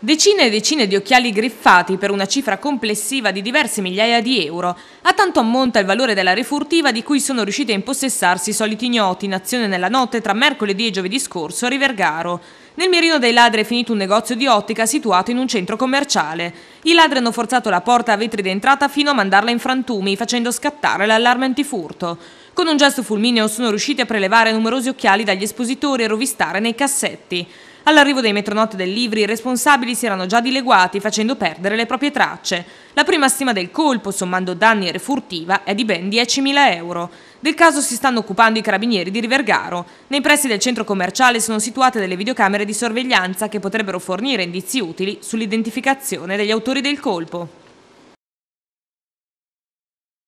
Decine e decine di occhiali griffati per una cifra complessiva di diverse migliaia di euro. A tanto ammonta il valore della refurtiva di cui sono riusciti a impossessarsi i soliti ignoti in azione nella notte tra mercoledì e giovedì scorso a Rivergaro. Nel mirino dei ladri è finito un negozio di ottica situato in un centro commerciale. I ladri hanno forzato la porta a vetri d'entrata fino a mandarla in frantumi, facendo scattare l'allarme antifurto. Con un gesto fulmineo sono riusciti a prelevare numerosi occhiali dagli espositori e rovistare nei cassetti. All'arrivo dei metronote del Livri i responsabili si erano già dileguati facendo perdere le proprie tracce. La prima stima del colpo, sommando danni e refurtiva, è di ben 10.000 euro. Del caso si stanno occupando i carabinieri di Rivergaro. Nei pressi del centro commerciale sono situate delle videocamere di sorveglianza che potrebbero fornire indizi utili sull'identificazione degli autori del colpo.